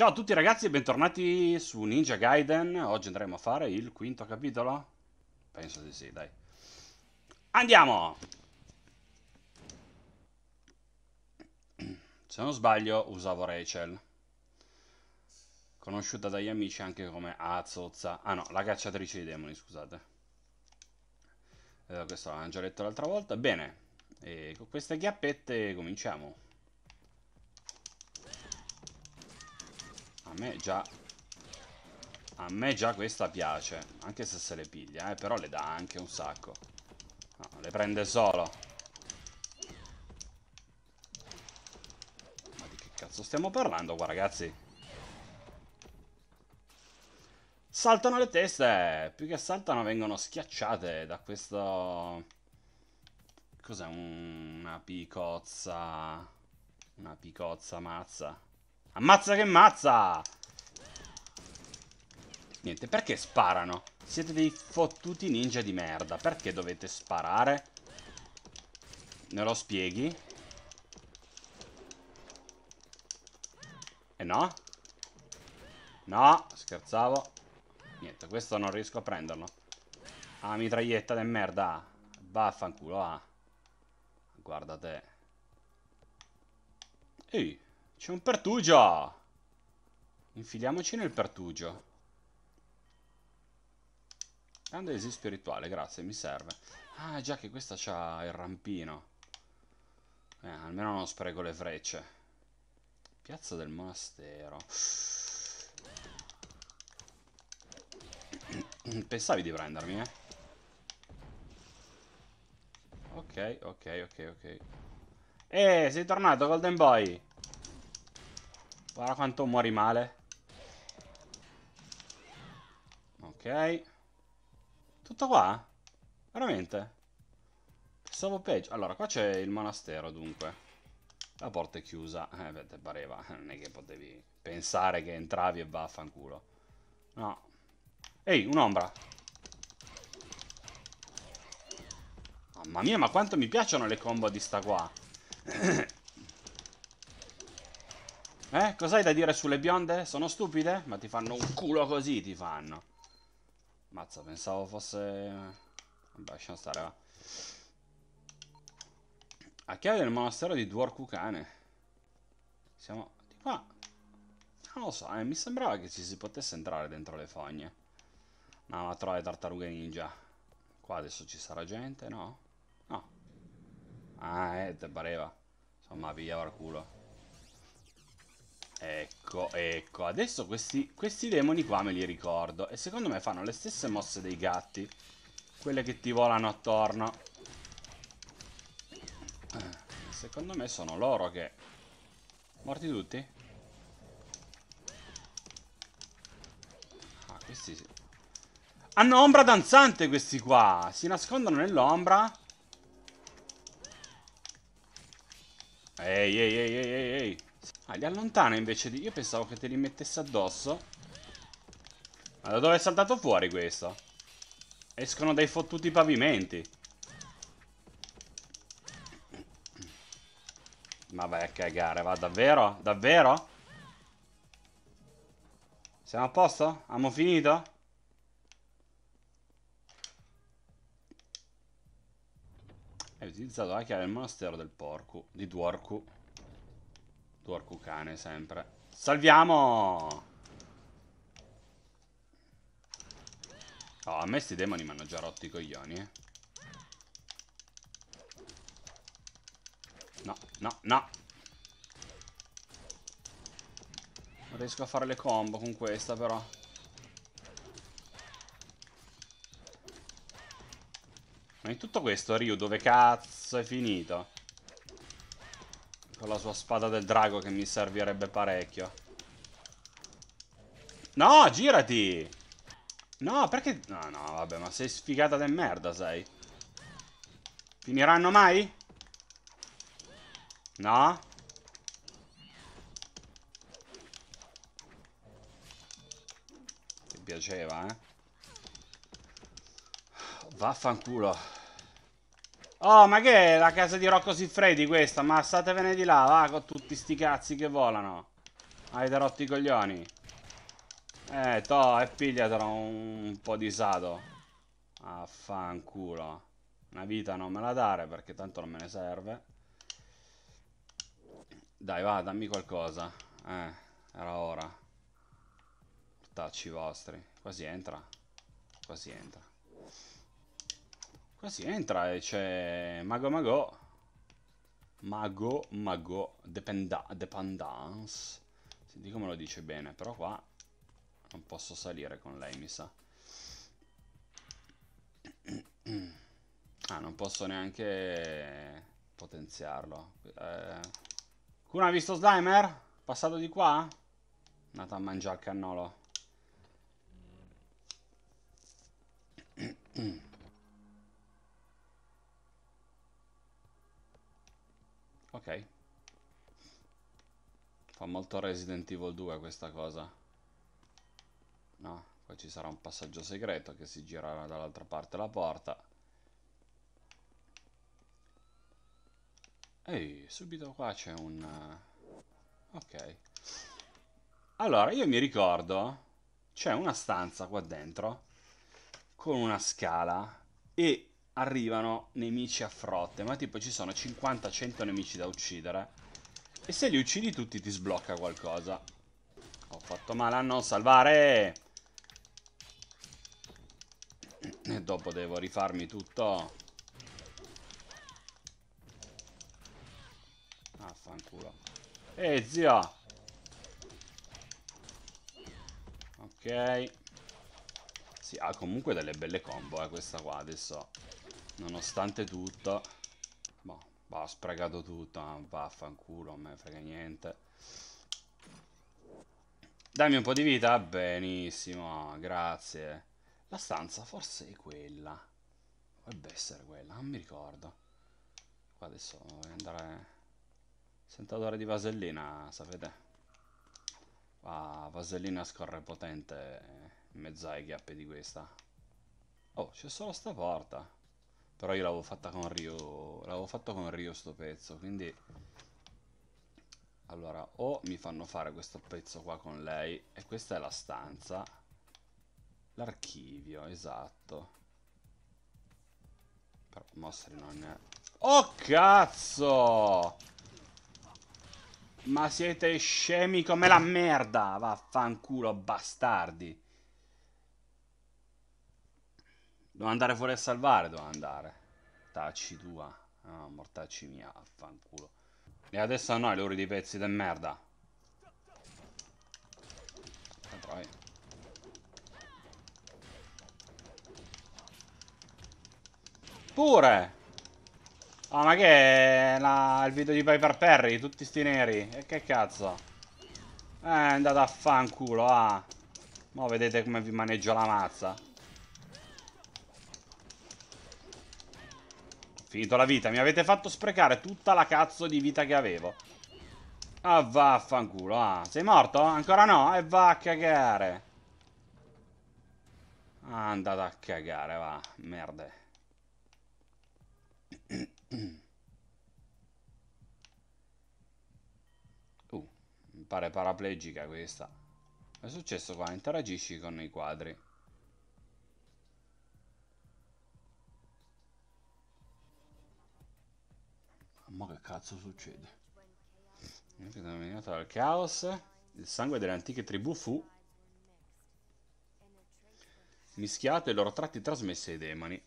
Ciao a tutti ragazzi e bentornati su Ninja Gaiden. Oggi andremo a fare il quinto capitolo? Penso di sì, dai. Andiamo! Se non sbaglio usavo Rachel. Conosciuta dagli amici anche come Azozza. Ah no, la cacciatrice dei demoni, scusate. Eh, questo l'avevamo già letto l'altra volta. Bene, e con queste chiappette cominciamo. A me già... A me già questa piace. Anche se se le piglia, eh. Però le dà anche un sacco. No, le prende solo. Ma di che cazzo stiamo parlando qua, ragazzi? Saltano le teste! Più che saltano vengono schiacciate da questo... Cos'è? Un... Una picozza... Una picozza mazza. Ammazza che mazza! Niente, perché sparano? Siete dei fottuti ninja di merda. Perché dovete sparare? Me lo spieghi? E eh no? No, scherzavo. Niente, questo non riesco a prenderlo. Ah, mitraglietta del merda. Vaffanculo, ah. Guardate. Ehi. C'è un pertugio! Infiliamoci nel pertugio. Candesi spirituale, grazie, mi serve. Ah, già che questa c'ha il rampino. Eh, almeno non spreco le frecce. Piazza del monastero. Pensavi di prendermi, eh? Ok, ok, ok, ok. Eh, sei tornato, Golden Boy! Guarda quanto muori male. Ok. Tutto qua? Veramente? Pensavo peggio. Allora, qua c'è il monastero, dunque. La porta è chiusa. Eh, beh, te pareva. Eh, non è che potevi pensare che entravi e vaffanculo. No. Ehi, un'ombra. Mamma mia, ma quanto mi piacciono le combo di sta qua. Eh, cos'hai da dire sulle bionde? Sono stupide? Ma ti fanno un culo così, ti fanno. Mazza, pensavo fosse... Eh, vabbè, lasciamo stare, va. A chiave del monastero di Dwarkucane. Siamo di qua. Non lo so, eh, mi sembrava che ci si potesse entrare dentro le fogne. No, ma trova le tartarughe ninja. Qua adesso ci sarà gente, no? No. Ah, eh, te pareva. Insomma, pigliava il culo. Ecco, ecco. Adesso questi, questi demoni qua me li ricordo. E secondo me fanno le stesse mosse dei gatti. Quelle che ti volano attorno. Eh, secondo me sono loro che... Morti tutti? Ah, questi sì. Hanno ombra danzante questi qua. Si nascondono nell'ombra. Ehi, ehi, ehi, ehi, ehi. Ah, li allontana invece di... Io pensavo che te li mettesse addosso. Ma da dove è saltato fuori questo? Escono dai fottuti pavimenti. Ma vai a cagare, va davvero? Davvero? Siamo a posto? Abbiamo finito? Hai utilizzato la chiave del monastero del porco, di Dwarku. Porco cane, sempre. Salviamo! Oh, a me sti demoni mi hanno già rotto i coglioni, eh. No, no, no. Non riesco a fare le combo con questa, però. Ma in tutto questo, Ryu, dove cazzo è finito? Con la sua spada del drago che mi servirebbe parecchio. No, girati! No, perché... No, no, vabbè, ma sei sfigata del merda, sei. Finiranno mai? No? Ti piaceva, eh? Vaffanculo. Oh, ma che è la casa di Rocco Siffredi questa? Ma statevene di là, va, con tutti sti cazzi che volano. Avete rotto i coglioni. Eh, toh, e pigliatelo un po' di sado. Affanculo. Una vita non me la dare, perché tanto non me ne serve. Dai, va, dammi qualcosa. Eh, era ora. Tacci vostri. Quasi entra. Quasi entra. Qua si entra e c'è Mago Mago. Mago Mago Dependance. Senti come lo dice bene, però qua non posso salire con lei, mi sa. Ah, non posso neanche potenziarlo. Eh... ha visto Slimer? Passato di qua? Andato a mangiare il cannolo. Ok. Fa molto Resident Evil 2 questa cosa. No, poi ci sarà un passaggio segreto che si girerà dall'altra parte la porta. Ehi, subito qua c'è un... Eh, ok. Allora, io mi ricordo... C'è una stanza qua dentro con una scala e arrivano nemici a frotte, ma tipo ci sono 50-100 nemici da uccidere. E se li uccidi tutti ti sblocca qualcosa. Ho fatto male a non salvare! E dopo devo rifarmi tutto. Affanculo. Ehi, zio! Ok. Sì, ha comunque delle belle combo, eh, questa qua, adesso nonostante tutto boh, ho sprecato tutto ma ah, vaffanculo non me frega niente dammi un po' di vita benissimo grazie la stanza forse è quella dovrebbe essere quella non mi ricordo qua adesso voglio andare sentatore di vasellina sapete Ah, vasellina scorre potente in mezzo ai ghiappe di questa. Oh, c'è solo sta porta. Però io l'avevo fatta con Rio, l'avevo fatto con Rio sto pezzo, quindi... Allora, o mi fanno fare questo pezzo qua con lei, e questa è la stanza. L'archivio, esatto. Però mostri non è... Oh cazzo! Ma siete scemi come la merda! Vaffanculo bastardi! Devo andare fuori a salvare, devo andare. Tacci tua. Ah, mortacci mia, affanculo. E adesso a noi loro dei pezzi di merda. Andrai. Ah, Pure! Ah, ma che è la... il video di Piper Perry? Tutti sti neri. E che cazzo? Eh, è andato a fanculo, ah. Ma vedete come vi maneggio la mazza. Finito la vita, mi avete fatto sprecare tutta la cazzo di vita che avevo. Ah, vaffanculo. Ah, sei morto? Ancora no? E va a cagare. Andata a cagare, va. Merde. Uh, mi pare paraplegica questa. Cosa è successo qua? Interagisci con i quadri. ma che cazzo succede? Dominata dal caos, il sangue delle antiche tribù fu mischiato e i loro tratti trasmessi ai demoni.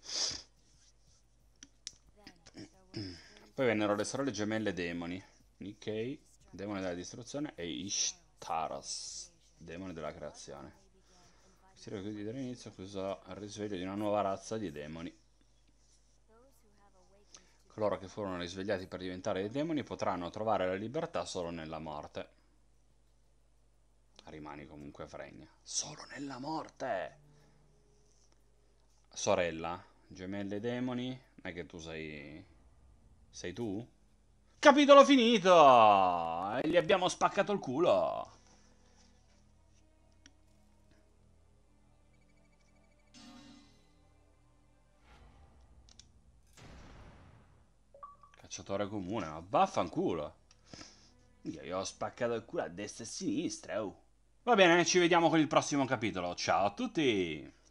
Poi vennero le sorelle gemelle demoni, Nikkei, demone della distruzione, e Ishtaras, demone della creazione. Si era così dall'inizio cosa al risveglio di una nuova razza di demoni. Coloro che furono risvegliati per diventare dei demoni potranno trovare la libertà solo nella morte. Rimani comunque fregna. Solo nella morte! Sorella, gemelle demoni, non è che tu sei... Sei tu? Capitolo finito! E gli abbiamo spaccato il culo! cacciatore comune, ma vaffanculo. Io, gli ho spaccato il culo a destra e a sinistra, oh. Va bene, ci vediamo con il prossimo capitolo. Ciao a tutti!